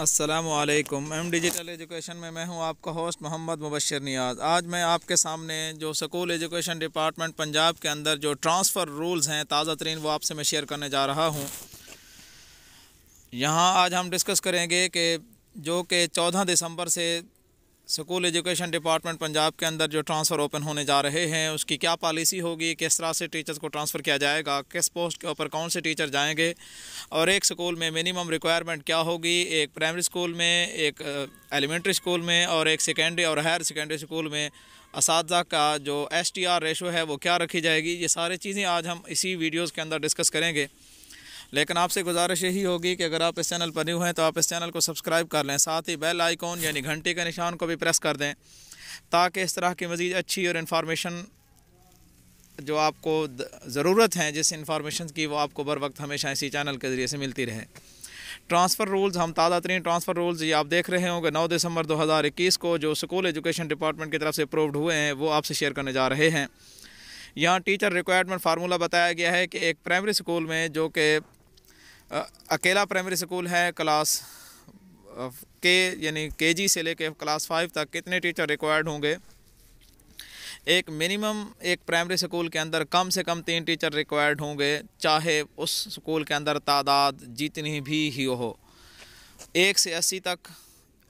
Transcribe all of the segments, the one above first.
असलकम M digital education में मैं हूं आपका होस्ट मोहम्मद मुबशर नियाज आज मैं आपके सामने जो स्कूल एजुकेशन डिपार्टमेंट पंजाब के अंदर जो ट्रांसफ़र रूल्स हैं ताज़ा तरीन वो आपसे मैं शेयर करने जा रहा हूं यहां आज हम डिस्कस करेंगे कि जो कि 14 दिसंबर से स्कूल एजुकेशन डिपार्टमेंट पंजाब के अंदर जो ट्रांसफ़र ओपन होने जा रहे हैं उसकी क्या पॉलिसी होगी किस तरह से टीचर्स को ट्रांसफ़र किया जाएगा किस पोस्ट के ऊपर कौन से टीचर जाएंगे और एक स्कूल में मिनिमम रिक्वायरमेंट क्या होगी एक प्राइमरी स्कूल में एक एलिमेंट्री स्कूल में और एक सेकेंडरी और हायर सेकेंडरी स्कूल में इस का जो एस टी रेशो है वो क्या रखी जाएगी ये सारी चीज़ें आज हम इसी वीडियोज़ के अंदर डिस्कस करेंगे लेकिन आपसे गुजारिश यही होगी कि अगर आप इस चैनल पर न्यू हैं तो आप इस चैनल को सब्सक्राइब कर लें साथ ही बेल आइकॉन यानी घंटे के निशान को भी प्रेस कर दें ताकि इस तरह की मज़ीद अच्छी और इन्फॉर्मेशन जो आपको ज़रूरत है जिस इन्फॉर्मेशन की वो आपको बर वक्त हमेशा इसी चैनल के ज़रिए से मिलती रहे ट्रांसफ़र रूल्स हम ताज़ा तरीन ट्रांसफ़र रूल्स ये आप देख रहे होंगे 9 दिसंबर 2021 को जो स्कूल एजुकेशन डिपार्टमेंट की तरफ से अप्रूव्ड हुए हैं वो आपसे शेयर करने जा रहे हैं यहाँ टीचर रिक्वायरमेंट फार्मूला बताया गया है कि एक प्राइमरी स्कूल में जो कि अकेला प्राइमरी स्कूल है क्लास के यानी केजी से लेके क्लास फाइव तक कितने टीचर रिक्वायर्ड होंगे एक मिनिमम एक प्राइमरी स्कूल के अंदर कम से कम तीन टीचर रिक्वायर्ड होंगे चाहे उस स्कूल के अंदर तादाद जितनी भी ही हो एक से अस्सी तक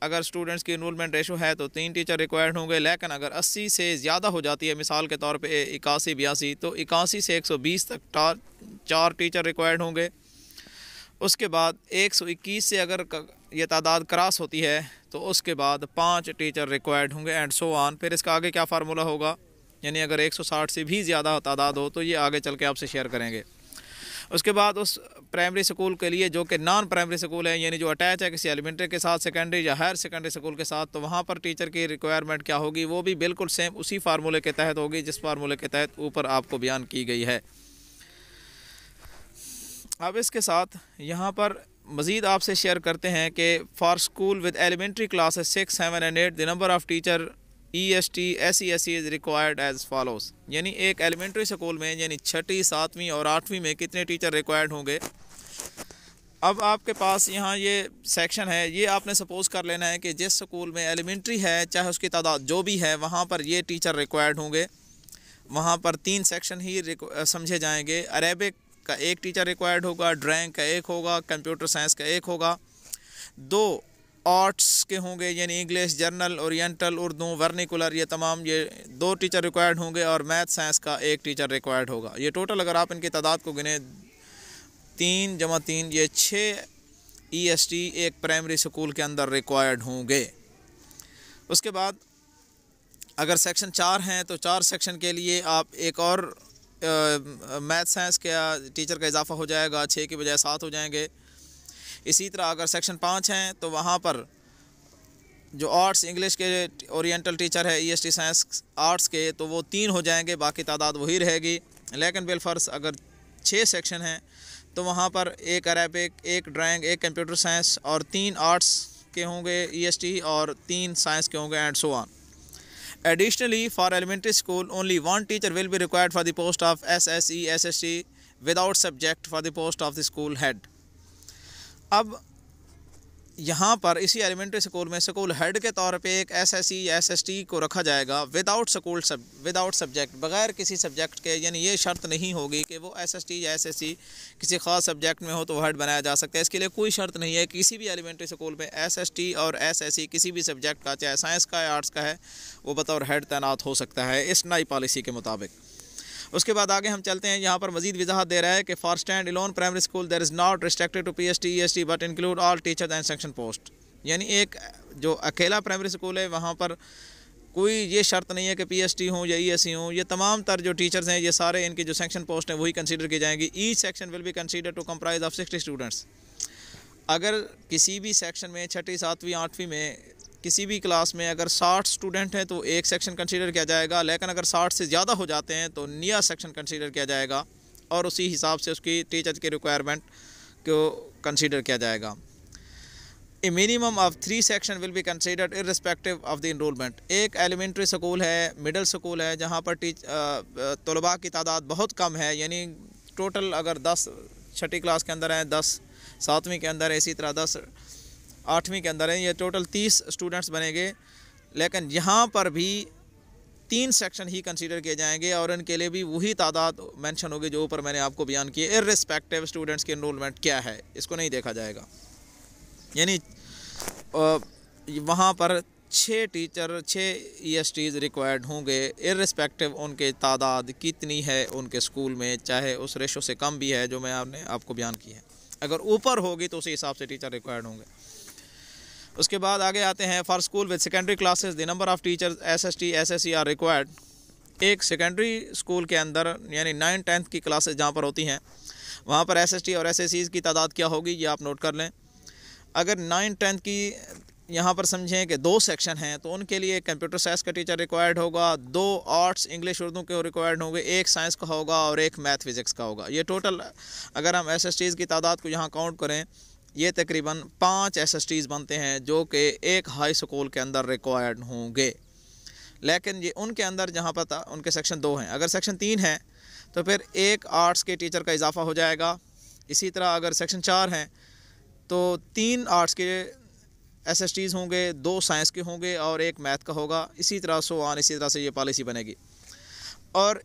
अगर स्टूडेंट्स की इनमेंट रेशो है तो तीन टीचर रिक्वायर्ड होंगे लेकिन अगर अस्सी से ज़्यादा हो जाती है मिसाल के तौर पर इक्यासी बयासी तो इक्यासी से एक सौ बीस तक चार टीचर रिक्वायर्ड होंगे उसके बाद 121 से अगर ये तादाद क्रॉस होती है तो उसके बाद पाँच टीचर रिक्वायर्ड होंगे एंड सो ऑन फिर इसका आगे क्या फार्मूला होगा यानी अगर 160 से भी ज़्यादा तादाद हो तो ये आगे चल के आपसे शेयर करेंगे उसके बाद उस प्राइमरी स्कूल के लिए जो कि नॉन प्राइमरी स्कूल है यानी जो अटैच है किसी एलिमेंट्री के साथ सेकेंडरी या हायर सेकेंडरी स्कूल के साथ तो वहाँ पर टीचर की रिक्वायरमेंट क्या होगी वो भी बिल्कुल सेम उसी फार्मूले के तहत होगी जिस फार्मूले के तहत ऊपर आपको बयान की गई है अब इसके साथ यहाँ पर मज़ीद आपसे शेयर करते हैं कि for school with elementary classes six seven and eight the number of teacher E S T S C S C is required as follows यानी एक एलिमेंट्री स्कूल में यानी छठी सातवीं और आठवीं में कितने टीचर रिक्वायर्ड होंगे अब आपके पास यहाँ ये सेक्शन है ये आपने सपोज़ कर लेना है कि जिस स्कूल में एलिमेंट्री है चाहे उसकी तादाद जो भी है वहाँ पर ये टीचर रिक्वायर्ड होंगे वहाँ पर तीन सेक्शन ही समझे जाएंगे अरेबिक का एक टीचर रिक्वायर्ड होगा ड्राइंग का एक होगा कंप्यूटर साइंस का एक होगा दो आर्ट्स के होंगे यानी English general oriental Urdu vernacular ये तमाम ये दो टीचर रिक्वायर्ड होंगे और मैथ साइंस का एक टीचर रिक्वायर्ड होगा ये टोटल अगर आप इनकी तादाद को गिने तीन जमा तीन ये छः ई एस टी एक प्राइमरी स्कूल के अंदर रिक्वायर्ड होंगे उसके बाद अगर सेक्शन चार हैं तो चार सेक्शन के लिए आप एक और मैथ साइंस का टीचर का इजाफा हो जाएगा छः के बजाय सात हो जाएंगे इसी तरह अगर सेक्शन पाँच हैं तो वहाँ पर जो आर्ट्स इंग्लिश के ओरिएंटल टीचर है ईएसटी e साइंस आर्ट्स के तो वो तीन हो जाएंगे बाकी तादाद वही रहेगी लेकिन बिलफर्स अगर छः सेक्शन हैं तो वहाँ पर एक अरेबिक एक ड्राइंग एक कंप्यूटर साइंस और तीन आर्ट्स के होंगे ईएसटी e और तीन साइंस के होंगे and so on Additionally, for elementary school, only one teacher will be required for the post of SSE, SST without subject for the post of the school head. अब यहाँ पर इसी elementary school में school head के तौर पे एक SSC या एसएसटी को रखा जाएगा without school sub without subject बगैर किसी सब्जेक्ट के यानी ये शर्त नहीं होगी कि वो एसएसटी या एसएससी किसी खास सब्जेक्ट में हो तो हेड बनाया जा सकता है इसके लिए कोई शर्त नहीं है किसी भी एलिमेंट्री स्कूल में एस और एस किसी भी सब्जेक्ट का चाहे साइंस का आर्ट्स का है वो बतौर हेड तैनात हो सकता है इस नई पॉलिसी के मुताबिक उसके बाद आगे हम चलते हैं यहाँ पर मजीद वजाहत दे रहा है कि for standalone primary school there is not restricted to P S T E S T but include all teacher and section post यानी एक जो अकेला प्राइमरी स्कूल है वहाँ पर कोई ये शर्त नहीं है कि पी एस टी हों या ई एस सी हूँ ये तमाम तर जो टीचर्स हैं ये सारे इनके जो सेक्शन पोस्ट हैं वही कंसिडर की जाएंगी ई सेक्शन विल भी consider to comprise of sixty students अगर किसी भी सेक्शन में छठी सातवीं आठवीं में किसी भी क्लास में अगर 60 स्टूडेंट हैं तो एक सेक्शन कंसीडर किया जाएगा लेकिन अगर 60 से ज़्यादा हो जाते हैं तो नया सेक्शन कंसीडर किया जाएगा और उसी हिसाब से उसकी टीचर के रिक्वायरमेंट को कंसीडर किया जाएगा a minimum of three section will be considered respective of the enrolment एक एलिमेंट्री स्कूल है मिडल स्कूल है जहाँ पर टीच तलबा की तादाद बहुत कम है यानी टोटल अगर दस छठी क्लास के अंदर हैं दस सातवीं के अंदर इसी तरह दस आठवीं के अंदर हैं ये टोटल तीस स्टूडेंट्स बनेंगे लेकिन यहाँ पर भी तीन सेक्शन ही कंसीडर किए जाएंगे और इनके लिए भी वही तादाद मेंशन होगी जो ऊपर मैंने आपको बयान किए रिस्पेक्टिव स्टूडेंट्स की इनरोलमेंट क्या है इसको नहीं देखा जाएगा यानी वहाँ पर छः टीचर छः ई एस टीज रिक्वायर्ड होंगे रिस्पेक्टिव उनके तादाद कितनी है उनके स्कूल में चाहे उस रेशो से कम भी है जो मैं आपने आपको बयान किया है अगर ऊपर होगी तो उसी हिसाब से टीचर रिक्वायर्ड होंगे उसके बाद आगे आते हैं for school with secondary classes the number of teachers S S T S S C R required एक सेकेंडरी स्कूल के अंदर यानी नाइन टेंथ की क्लासेस जहाँ पर होती हैं वहाँ पर एस एस टी और एस एस की तादाद क्या होगी ये आप नोट कर लें अगर नाइन टेंथ की यहाँ पर समझें कि दो सेक्शन हैं तो उनके लिए कंप्यूटर साइंस का टीचर रिक्वायर्ड होगा दो आर्ट्स इंग्लिश उर्दू के रिक्वायर्ड होंगे एक साइंस का होगा और एक मैथ फिज़िक्स का होगा ये टोटल अगर हम एस एस की तादाद को यहाँ काउंट करें ये तकरीबन पाँच एस बनते हैं जो कि एक हाई स्कूल के अंदर रिक्वायर्ड होंगे लेकिन ये उनके अंदर जहाँ पता उनके सेक्शन दो हैं अगर सेक्शन तीन है तो फिर एक आर्ट्स के टीचर का इजाफा हो जाएगा इसी तरह अगर सेक्शन चार हैं तो तीन आर्ट्स के एस एस टीज़ होंगे दो साइंस के होंगे और एक मैथ का होगा इसी तरह सो आन इसी तरह से ये पॉलिसी बनेगी और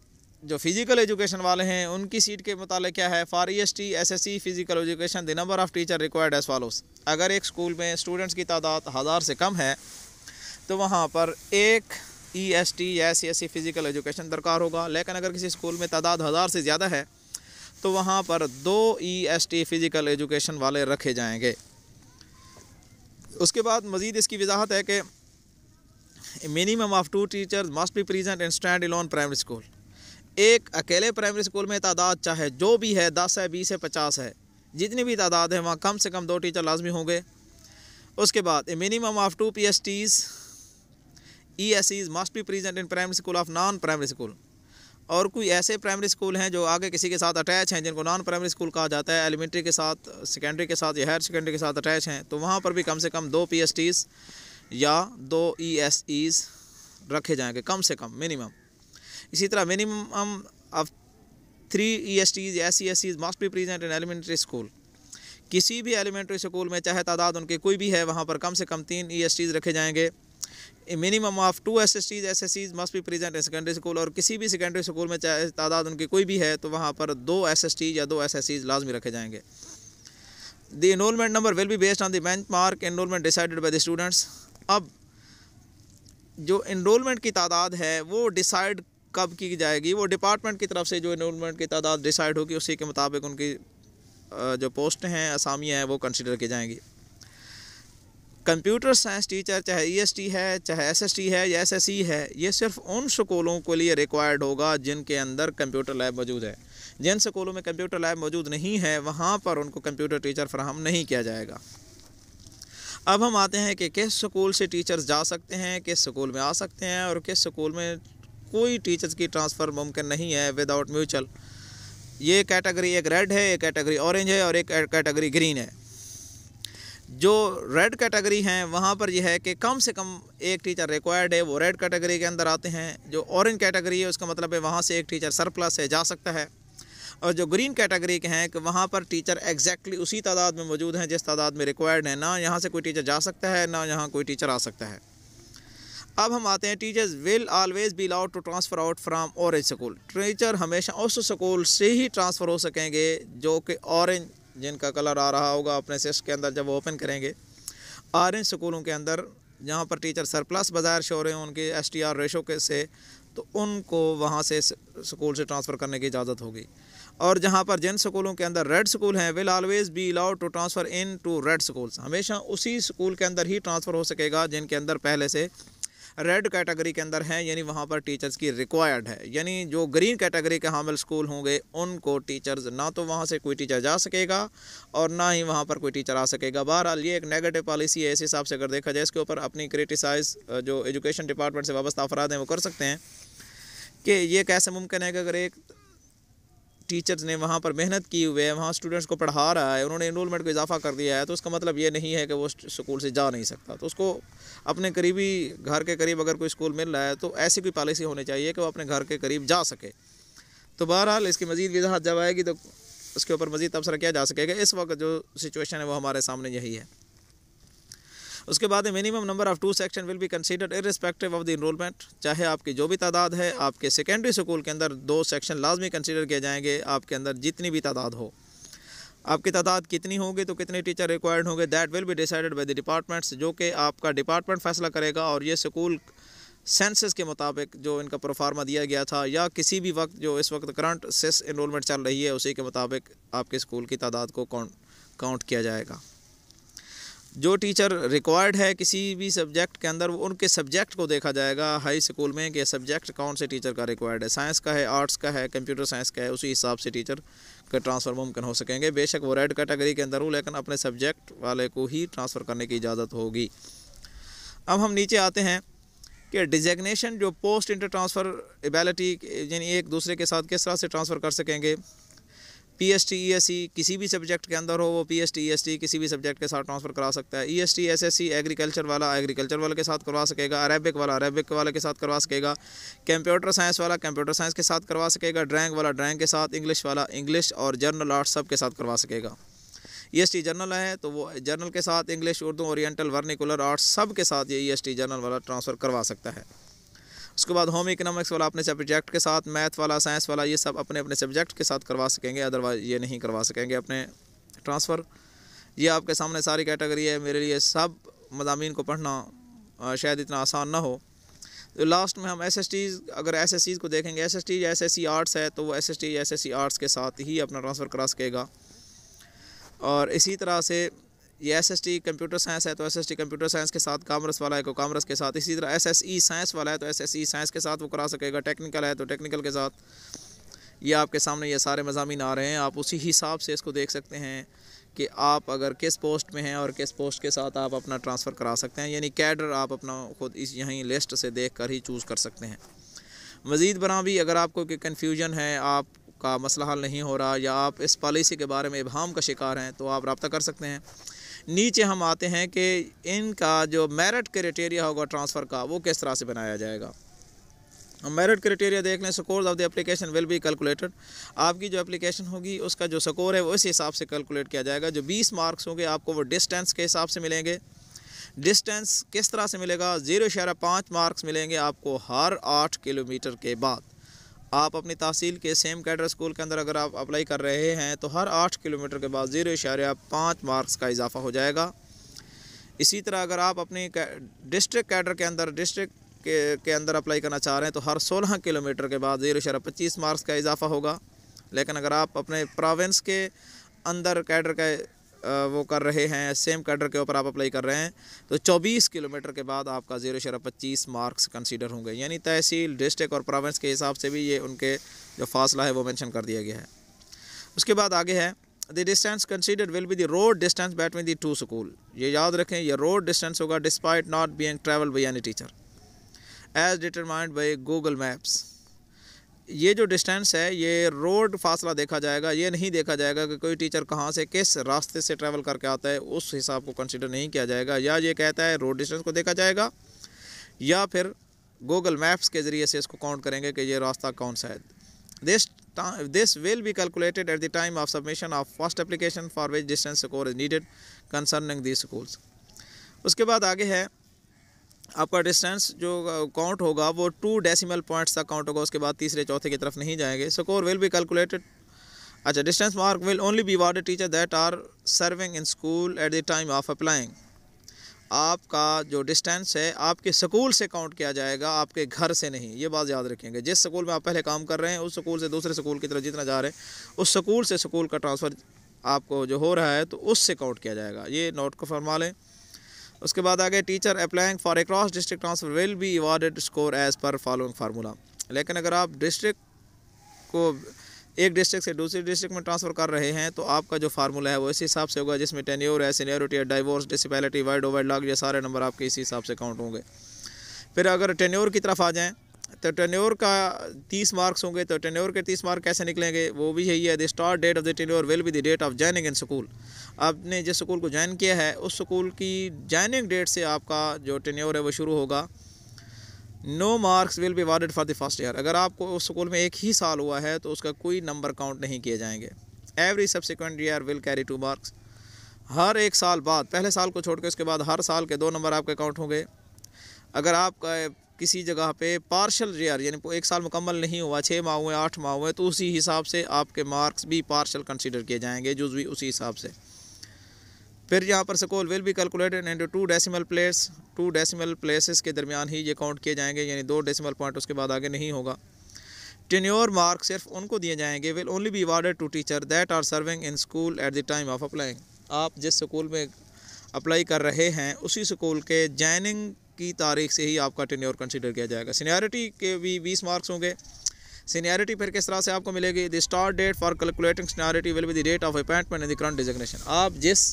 जो फिज़िकल एजुकेशन वाले हैं उनकी सीट के मुताल क्या है for E S T S S C physical education the number of teacher required as follows अगर एक स्कूल में स्टूडेंट्स की तादाद हज़ार से कम है तो वहाँ पर एक ई एस टी या C S C physical education दरकार होगा लेकिन अगर किसी स्कूल में तादाद हज़ार से ज़्यादा है तो वहाँ पर दो E S T physical education वाले रखे जाएंगे उसके बाद मज़ीद इसकी वजाहत है कि minimum of two teachers must be present in standalone primary school एक अकेले प्राइमरी स्कूल में तादाद चाहे जो भी है दस है बीस है पचास है जितनी भी तादाद है वहाँ कम से कम दो टीचर लाजमी होंगे उसके बाद a minimum of two P S Ts E S Es must be present in primary school of non primary school और कोई ऐसे प्राइमरी स्कूल हैं जो आगे किसी के साथ अटैच हैं जिनको नॉन प्राइमरी स्कूल कहा जाता है एलिमेंट्री के साथ सेकेंडरी के साथ या हायर सेकेंडरी के साथ अटैच हैं तो वहाँ पर भी कम से कम दो पी एस टीज़ या दो ई एस ईज़ रखे जाएंगे कम से कम मिनिमम इसी तरह minimum of three E S Ts S C S Cs must be present in elementary school किसी भी एलिमेंट्री स्कूल में चाहे तादाद उनके कोई भी है वहाँ पर कम से कम तीन ई एस टीज रखे जाएंगे minimum of two S S Ts S S Cs must be present in secondary school और किसी भी सेकेंडरी स्कूल में चाहे तादाद उनकी कोई भी है तो वहाँ पर दो एस एस टीज या दो एस एस सीज लाजमी रखे जाएंगे the enrolment number will be based on the benchmark enrolment decided by the students अब जो इनोलमेंट की तादाद है वो डिसाइड कब की जाएगी वो डिपार्टमेंट की तरफ से जो इनमेंट की तादाद डिसाइड होगी उसी के मुताबिक उनकी जो पोस्ट हैं असामियाँ हैं वो कंसिडर की जाएंगी कंप्यूटर साइंस टीचर चाहे ईएसटी e है चाहे एसएसटी है या एसएससी है ये सिर्फ उन स्कूलों के लिए रिक्वायर्ड होगा जिनके अंदर कंप्यूटर लैब मौजूद है जिन स्कूलों में कंप्यूटर लैब मौजूद नहीं है वहाँ पर उनको कंप्यूटर टीचर फराहम नहीं किया जाएगा अब हम आते हैं कि किस स्कूल से टीचर्स जा सकते हैं किस स्कूल में आ सकते हैं और किस स्कूल में कोई टीचर्स की ट्रांसफ़र मुमकिन नहीं है विदाउट म्यूचुअल ये कैटेगरी एक रेड है एक कैटेगरी ऑरेंज है और एक कैटेगरी ग्रीन है जो रेड कैटेगरी हैं वहाँ पर यह है कि कम से कम एक टीचर रिक्वायर्ड है वो रेड कैटेगरी के अंदर आते हैं जो ऑरेंज कैटेगरी है उसका मतलब है वहाँ से एक टीचर सरप्लस है जा सकता है और जो ग्रीन कैटेगरी के हैं कि वहाँ पर टीचर एग्जैक्टली उसी तादाद में मौजूद हैं जिस तादाद में रिक्वायर्ड है ना यहाँ से कोई टीचर जा सकता है ना यहाँ कोई टीचर आ सकता है अब हम आते हैं teachers will always be allowed to transfer out from orange school teacher हमेशा उस स्कूल से ही ट्रांसफ़र हो सकेंगे जो कि ऑरेंज जिनका कलर आ रहा होगा अपने सेस्ट के अंदर जब वो ओपन करेंगे ऑरेंज स्कूलों के अंदर जहाँ पर टीचर सरप्लस बाज़ार शो रहे हैं उनके एस टी आर रेशो के से तो उनको वहाँ से स्कूल से ट्रांसफ़र करने की इजाज़त होगी और जहाँ पर जिन स्कूलों के अंदर रेड स्कूल हैं will always be allowed to transfer into red schools हमेशा उसी स्कूल के अंदर ही ट्रांसफ़र हो सकेगा जिनके अंदर पहले से रेड कैटेगरी के अंदर हैं यानी वहाँ पर टीचर्स की रिक्वायर्ड है यानी जो ग्रीन कैटेगरी के हामिल स्कूल होंगे उनको टीचर्स ना तो वहाँ से कोई टीचर जा सकेगा और ना ही वहाँ पर कोई टीचर आ सकेगा बहरहाल ये एक नेगेटिव पॉलिसी है इस हिसाब से अगर देखा जाए इसके ऊपर अपनी क्रिटिसाइज जो एजुकेशन डिपार्टमेंट से वाबस्ता अफराद हैं वो कर सकते हैं कि ये कैसे मुमकिन है कि अगर एक टीचर्स ने वहाँ पर मेहनत की हुई है वहाँ स्टूडेंट्स को पढ़ा रहा है उन्होंने इनरोलमेंट को इजाफा कर दिया है तो उसका मतलब ये नहीं है कि वो स्कूल से जा नहीं सकता तो उसको अपने करीबी घर के करीब अगर कोई स्कूल मिल रहा है तो ऐसी कोई पॉलिसी होनी चाहिए कि वो अपने घर के करीब जा सके तो बहरहाल इसकी मज़ीद वजाहत जब आएगी तो उसके ऊपर मज़ीद तबसरा किया जा सकेगा इस वक्त जो सिचुएशन है वो हमारे सामने यही है उसके बाद minimum number of two section will be consider irrespective of the enrolment चाहे आपकी जो भी तादाद है आपके सेकेंडरी स्कूल के अंदर दो सेक्शन लाजमी कंसिडर किए जाएंगे आपके अंदर जितनी भी तादाद हो आपकी तादाद कितनी होगी तो कितने टीचर रिक्वायर्ड होंगे that will be decided by the departments जो कि आपका डिपार्टमेंट फैसला करेगा और ये स्कूल सेंसस के मुताबिक जो इनका प्रोफार्मा दिया गया था या किसी भी वक्त जो इस वक्त करंट सेस इनरोलमेंट चल रही है उसी के मुताबिक आपके स्कूल की तादाद को काउंट किया जाएगा जो टीचर रिक्वायर्ड है किसी भी सब्जेक्ट के अंदर उनके सब्जेक्ट को देखा जाएगा हाई स्कूल में कि सब्जेक्ट कौन से टीचर का रिक्वायर्ड है साइंस का है आर्ट्स का है कंप्यूटर साइंस का है उसी हिसाब से टीचर का ट्रांसफ़र मुमकिन हो सकेंगे बेशक वो रेड कैटेगरी के अंदर हो लेकिन अपने सब्जेक्ट वाले को ही ट्रांसफ़र करने की इजाज़त होगी अब हम नीचे आते हैं कि डिजाइनेशन जो पोस्ट इंटर ट्रांसफ़र एबेलिटी यानी एक दूसरे के साथ किस तरह से ट्रांसफ़र कर सकेंगे P S T E S C किसी भी सब्जेक्ट के अंदर हो वो P S T E S T किसी भी सब्जेक्ट के साथ ट्रांसफ़र करा सकता है E S T S S C agriculture वाला एग्रीकल्चर वाले के साथ करवा सकेगा अरेबिक वाला अरेबिक वाले के साथ करवा सकेगा कंप्यूटर साइंस वाला कंप्यूटर साइंस के साथ करवा सकेगा ड्राइंग वाला ड्राइंग के साथ इंग्लिश वाला इंग्लिश और जर्नल आर्ट्स सब के साथ करवा सकेगा ई एस टी जर्नल है तो वो जर्नल के साथ English Urdu oriental vernacular arts सब के साथ ये ई एस टी जर्नल वाला ट्रांसफ़र करवा सकता है उसके बाद होम इकनॉमिक्स वाला अपने सब्जेक्ट के साथ मैथ वाला साइंस वाला ये सब अपने अपने सब्जेक्ट के साथ करवा सकेंगे अदरवाइज ये नहीं करवा सकेंगे अपने ट्रांसफ़र ये आपके सामने सारी कैटेगरी है मेरे लिए सब मजामी को पढ़ना शायद इतना आसान ना हो तो लास्ट में हम एस एस टी अगर एस एस को देखेंगे S S T S S C arts है तो वो S S T S S C arts के साथ ही अपना ट्रांसफ़र करा सकेगा और इसी तरह से ये S S T computer science है तो S S T computer science के साथ कामर्स वाला है तो कामर्स के साथ इसी तरह एस एस ई साइंस वाला है तो एस एस ई साइंस के साथ वो करा सकेगा टेक्निकल है तो टेक्निकल के साथ ये आपके सामने ये सारे मजामी आ रहे हैं आप उसी हिसाब से इसको देख सकते हैं कि आप अगर किस पोस्ट में हैं और किस पोस्ट के साथ आप अपना ट्रांसफ़र करा सकते हैं यानी कैडर आप अपना खुद इस यहीं लिस्ट से देख कर ही चूज़ कर सकते हैं मज़ीद बना भी अगर आपको कोई कन्फ्यूजन है आप का मसला हल नहीं हो रहा या आप इस पॉलिसी के बारे में इबहम का शिकार हैं तो आप रबता कर सकते हैं नीचे हम आते हैं कि इनका जो मेरिट क्राइटेरिया होगा ट्रांसफ़र का वो किस तरह से बनाया जाएगा मेरिट क्राइटेरिया देख लें score of the application will be calculated आपकी जो एप्लीकेशन होगी उसका जो स्कोर है वो इस हिसाब से कैलकुलेट किया जाएगा जो 20 मार्क्स होंगे आपको वो डिस्टेंस के हिसाब से मिलेंगे डिस्टेंस किस तरह से मिलेगा ज़ीरो पाँच मार्क्स मिलेंगे आपको हर आठ किलोमीटर के बाद आप अपनी तहसील के सेम कैडर स्कूल के अंदर अगर आप अप्लाई कर रहे हैं तो हर आठ किलोमीटर के बाद ज़ीरो इशारा पाँच मार्क्स का इजाफा हो जाएगा इसी तरह अगर आप अपनी डिस्ट्रिक्ट कैडर के अंदर डिस्ट्रिक्ट के, के अंदर अप्लाई करना चाह रहे हैं तो हर सोलह किलोमीटर के बाद ज़ीरो इशारा पच्चीस मार्क्स का इजाफा होगा लेकिन अगर आप अपने प्रावेंस के अंदर कैडर का वो कर रहे हैं सेम कैडर के ऊपर आप अप्लाई कर रहे हैं तो 24 किलोमीटर के बाद आपका ज़ीरो शरा पच्चीस मार्क्स कंसीडर होंगे यानी तहसील डिस्ट्रिक्ट और प्रोविंस के हिसाब से भी ये उनके जो फासला है वो मैंशन कर दिया गया है उसके बाद आगे है the distance consider will be the road distance between the two school ये याद रखें यह रोड डिस्टेंस होगा despite not being travel by any teacher as determined by Google maps ये जो डिस्टेंस है ये रोड फासला देखा जाएगा ये नहीं देखा जाएगा कि कोई टीचर कहाँ से किस रास्ते से ट्रैवल करके आता है उस हिसाब को कंसिडर नहीं किया जाएगा या ये कहता है रोड डिस्टेंस को देखा जाएगा या फिर गूगल मैप्स के ज़रिए से इसको काउंट करेंगे कि ये रास्ता कौन सा है this this will be calculated at the time of submission of first application for which distance score is needed concerning the schools उसके बाद आगे है आपका डिस्टेंस जो काउंट होगा वो टू डेसिमल पॉइंट्स तक काउंट होगा उसके बाद तीसरे चौथे की तरफ नहीं जाएंगे स्कोर विल बी कैलकुलेटेड अच्छा distance mark will only be awarded teacher that are serving in school at the time of applying आपका जो डिस्टेंस है आपके स्कूल से काउंट किया जाएगा आपके घर से नहीं ये बात याद रखेंगे जिस स्कूल में आप पहले काम कर रहे हैं उस स्कूल से दूसरे स्कूल की तरफ जितना जा रहे हैं उस स्कूल से स्कूल का ट्रांसफ़र आपको जो हो रहा है तो उससे काउंट किया जाएगा ये नोट को फरमा लें उसके बाद आगे teacher applying for across district transfer will be awarded score as per following formula लेकिन अगर आप डिस्ट्रिक्ट को एक डिस्ट्रिक्ट से दूसरे डिस्ट्रिक्ट में ट्रांसफ़र कर रहे हैं तो आपका जो फार्मूला है वो इसी हिसाब से होगा जिसमें टेन्योर है सीनियरिटी है divorce disability wide over log ये सारे नंबर आपके इसी हिसाब से काउंट होंगे फिर अगर टेन्योर की तरफ आ जाएँ तो टेन्योर का तीस मार्क्स होंगे तो टेन्योर के तीस मार्क कैसे निकलेंगे वो भी यही है the start date of the tenure will be the date of joining in school आपने जिस स्कूल को ज्वाइन किया है उस स्कूल की ज्वाइनिंग डेट से आपका जो टेन्योर है वो शुरू होगा no marks will be awarded for the first year अगर आपको उस स्कूल में एक ही साल हुआ है तो उसका कोई नंबर काउंट नहीं किए जाएंगे every subsequent year will carry two marks हर एक साल बाद पहले साल को छोड़ के उसके बाद हर साल के दो नंबर आपके काउंट होंगे अगर आपका किसी जगह पे पार्शल रेयर यानी एक साल मुकम्मल नहीं हुआ छः माह हुए आठ माह हुए तो उसी हिसाब से आपके मार्क्स भी पार्शल कंसिडर किए जाएंगे भी उसी हिसाब से फिर यहाँ पर score will be calculated and two decimal place two decimal places के दरमियान ही ये काउंट किए जाएंगे यानी दो डेसिमल पॉइंट उसके बाद आगे नहीं होगा टेन्योर मार्क सिर्फ उनको दिए जाएंगे will only be awarded to teacher that are serving in school at the time of applying आप जिस स्कूल में अप्लाई कर रहे हैं उसी स्कूल के जॉइनिंग की तारीख से ही आपका टेन्योर कंसिडर किया जाएगा सीनियरिटी के भी बीस मार्क्स होंगे सीनियरिटी फिर किस तरह से आपको मिलेगी the start date for calculating seniority will be the date of appointment in the current designation आप जिस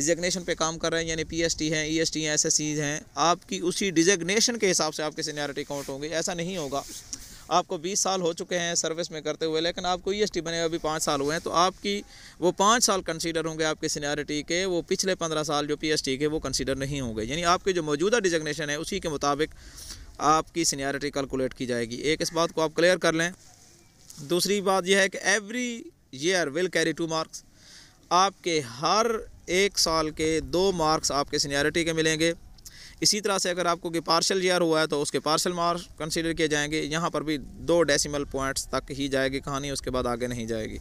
डिजिग्नेशन पे काम कर रहे हैं यानी पीएसटी हैं ईएसटी e हैं एसएससीज हैं आपकी उसी डिजिग्नेशन के हिसाब से आपके सीनियरिटी काउंट होंगे ऐसा नहीं होगा आपको बीस साल हो चुके हैं सर्विस में करते हुए लेकिन आपको ई एस टी बने अभी पाँच साल हुए हैं तो आपकी वो पाँच साल कंसीडर होंगे आपके सीनियरिटी के वो पिछले पंद्रह साल जो पी एस टी के वो कंसीडर नहीं होंगे यानी आपके जो मौजूदा डिजग्नेशन है उसी के मुताबिक आपकी सीनियरिटी कैलकुलेट की जाएगी एक इस बात को आप क्लियर कर लें दूसरी बात यह है कि every year will carry two marks आपके हर एक साल के दो मार्क्स आपके सीनियरिटी के मिलेंगे इसी तरह से अगर आपको कि पार्शल ईयर हुआ है तो उसके पार्शल मार्क्स कंसिडर किए जाएंगे यहाँ पर भी दो डेसिमल पॉइंट्स तक ही जाएगी कहानी उसके बाद आगे नहीं जाएगी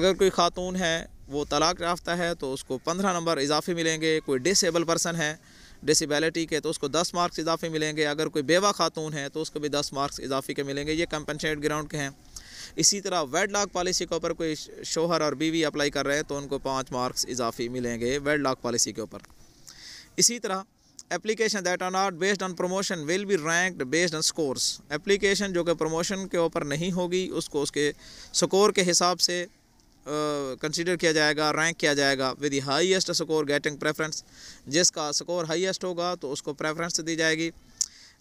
अगर कोई खातून है वो तलाक याफ्ता है तो उसको पंद्रह नंबर इजाफे मिलेंगे कोई डिसेबल पर्सन है डिसेबलिटी के तो उसको दस मार्क्स इजाफे मिलेंगे अगर कोई बेवा खातून है तो उसको भी दस मार्क्स इजाफे के मिलेंगे ये कंपनसेट ग्राउंड के हैं इसी तरह वेड लॉक पॉलिसी के ऊपर कोई शोहर और बीवी अप्लाई कर रहे हैं तो उनको पाँच मार्क्स इजाफी मिलेंगे वेड लॉक पॉलिसी के ऊपर इसी तरह application that are not based on promotion will be ranked based on scores application जो कि प्रमोशन के ऊपर नहीं होगी उसको उसके स्कोर के हिसाब से कंसिडर uh, किया जाएगा रैंक किया जाएगा with highest score getting preference जिसका स्कोर हाईएस्ट होगा तो उसको प्रेफरेंस दी जाएगी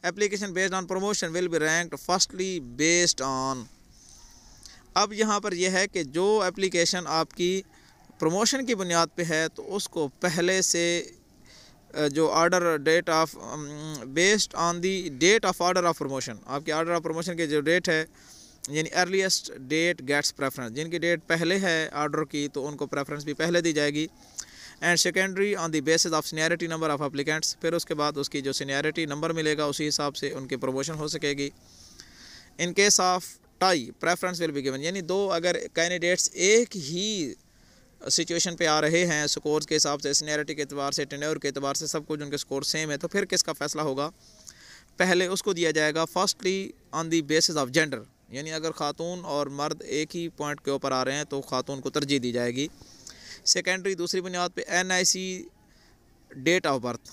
application based on promotion will be ranked firstly based on अब यहाँ पर यह है कि जो एप्लीकेशन आपकी प्रमोशन की बुनियाद पे है तो उसको पहले से Uh, जो order date of based on the date of order of promotion आपके आर्डर ऑफ प्रमोशन की जो डेट है यानी अर्लीस्ट डेट गेट्स प्रेफरेंस जिनकी डेट पहले है आर्डर की तो उनको प्रेफरेंस भी पहले दी जाएगी and secondary on the basis of seniority number of applicants फिर उसके बाद उसकी जो सीनियरिटी नंबर मिलेगा उसी हिसाब से उनकी प्रमोशन हो सकेगी in case of tie preference will be given यानी दो अगर कैंडिडेट्स एक ही सिचुएशन पे आ रहे हैं स्कोर्स के हिसाब से सीनियरिटी के अतबार से टेन्योर के अतबार से सब कुछ उनके स्कोर सेम है तो फिर किसका फैसला होगा पहले उसको दिया जाएगा firstly on the basis of gender यानी अगर खातून और मर्द एक ही पॉइंट के ऊपर आ रहे हैं तो खातून को तरजीह दी जाएगी सेकेंडरी दूसरी बुनियाद पर N I C date of birth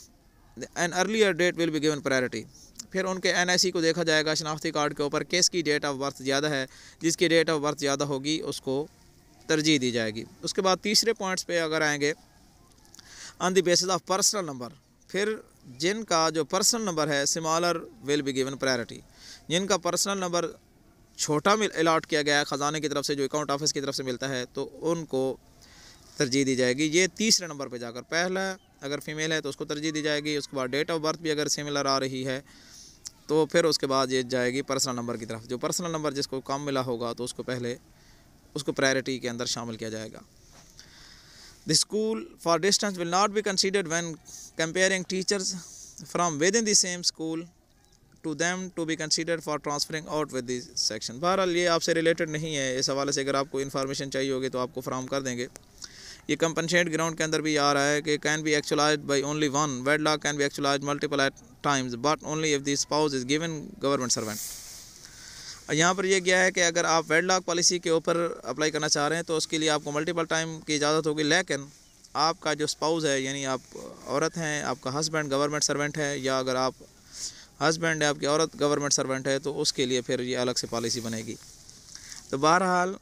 an earlier date will be given priority फिर उनके एन आई सी को देखा जाएगा शनाख्ती कार्ड के ऊपर किसकी डेट ऑफ बर्थ ज़्यादा है जिसकी डेट ऑफ बर्थ ज़्यादा होगी उसको तरजीह दी जाएगी उसके बाद तीसरे पॉइंट्स पे अगर आएंगे on the basis of personal number फिर जिनका जो पर्सनल नंबर है similar will be given priority जिनका पर्सनल नंबर छोटा मिल अलाट किया गया है ख़जाने की तरफ से जो अकाउंट ऑफिस की तरफ से मिलता है तो उनको तरजीह दी जाएगी ये तीसरे नंबर पर जाकर पहला अगर फीमेल है तो उसको तरजीह दी जाएगी उसके बाद डेट ऑफ बर्थ भी अगर सिमिलर आ रही है तो फिर उसके बाद ये जाएगी पर्सनल नंबर की तरफ जो पर्सनल नंबर जिसको कम मिला होगा तो उसको पहले उसको प्रायोरिटी के अंदर शामिल किया जाएगा the school for distance will not be considered when comparing teachers from within the same school to them to be consider for transferring out with this section बहरहाल ये आपसे रिलेटेड नहीं है इस हवाले से अगर आपको इन्फॉर्मेशन चाहिए होगी तो आपको फ्राहम कर देंगे ये कंपनशेट ग्राउंड के अंदर भी आ रहा है कि can be actualise by only one widow can be actualise multiple at times but only if this spouse is given government servant यहाँ पर यह क्या है कि अगर आप वेड लॉक पॉलिसी के ऊपर अप्लाई करना चाह रहे हैं तो उसके लिए आपको मल्टीपल टाइम की इजाज़त होगी लेकिन आपका जो स्पाउस है यानी आप औरत हैं आपका हस्बैंड गवर्नमेंट सर्वेंट है या अगर आप हस्बैंड है आपकी औरत गवर्नमेंट सर्वेंट है तो उसके लिए फिर ये अलग से पॉलिसी बनेगी तो बहरहाल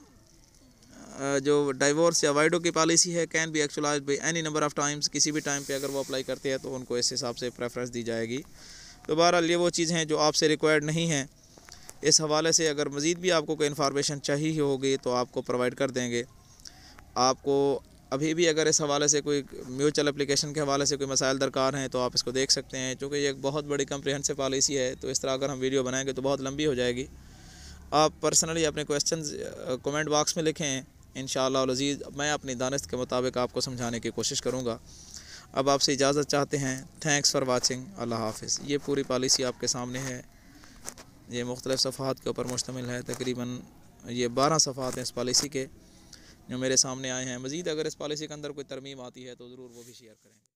जो डाइवोर्स या वाइडो की पॉलिसी है can be actualise by any number of times किसी भी टाइम पे अगर वो अप्लाई करते हैं तो उनको इस हिसाब से प्रेफरेंस दी जाएगी तो बहरहाल ये वो चीज़ें हैं जो आपसे रिक्वायर्ड नहीं हैं इस हवाले से अगर मज़ीद भी आपको कोई इन्फॉर्मेशन चाहिए होगी तो आपको प्रोवाइड कर देंगे आपको अभी भी अगर इस हवाले से कोई म्यूचुअल अप्लीकेशन के हवाले से कोई मसाइल दरकार हैं तो आप इसको देख सकते हैं क्योंकि ये एक बहुत बड़ी कंप्रहेंसिव पॉलिसी है तो इस तरह अगर हम वीडियो बनाएंगे तो बहुत लंबी हो जाएगी आप पर्सनली अपने क्वेश्चन कमेंट बॉक्स में लिखें इन शजीज़ मैं अपनी दानस्त के मुताबिक आपको समझाने की कोशिश करूँगा अब आपसे इजाज़त चाहते हैं थैंक्स फॉर वॉचिंग अल्लाह हाफ़ ये पूरी पॉलिसी आपके सामने है ये मुख्तलिफ़ सफ़ात के ऊपर मुश्तमिल है तकरीबन ये बारह सफ़ात हैं इस पॉलिसी के जो मेरे सामने आए हैं मज़ीद अगर इस पॉलिसी के अंदर कोई तरमीम आती है तो ज़रूर वो भी शेयर करें